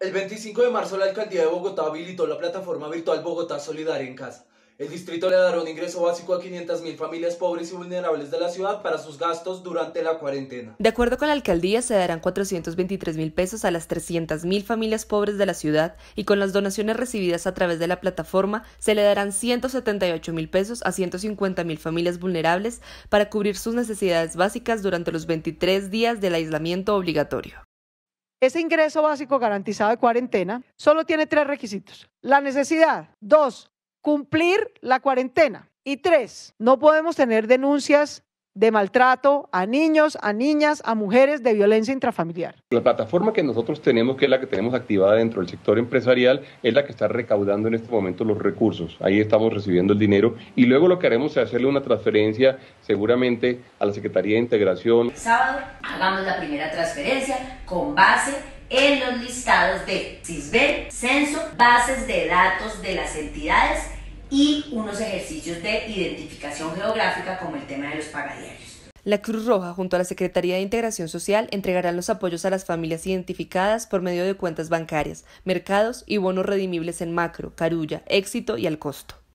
El 25 de marzo la alcaldía de Bogotá habilitó la plataforma virtual Bogotá Solidaria en Casa. El distrito le dará un ingreso básico a 500.000 familias pobres y vulnerables de la ciudad para sus gastos durante la cuarentena. De acuerdo con la alcaldía, se darán 423.000 pesos a las 300.000 familias pobres de la ciudad y con las donaciones recibidas a través de la plataforma se le darán 178.000 pesos a 150.000 familias vulnerables para cubrir sus necesidades básicas durante los 23 días del aislamiento obligatorio. Ese ingreso básico garantizado de cuarentena solo tiene tres requisitos. La necesidad. Dos, cumplir la cuarentena. Y tres, no podemos tener denuncias de maltrato a niños, a niñas, a mujeres de violencia intrafamiliar. La plataforma que nosotros tenemos, que es la que tenemos activada dentro del sector empresarial, es la que está recaudando en este momento los recursos. Ahí estamos recibiendo el dinero y luego lo que haremos es hacerle una transferencia seguramente a la Secretaría de Integración. sábado hagamos la primera transferencia con base en los listados de CISBEN, Censo, bases de datos de las entidades y unos ejercicios de identificación geográfica como el tema de los pagadiarios. La Cruz Roja, junto a la Secretaría de Integración Social, entregarán los apoyos a las familias identificadas por medio de cuentas bancarias, mercados y bonos redimibles en macro, carulla, éxito y al costo.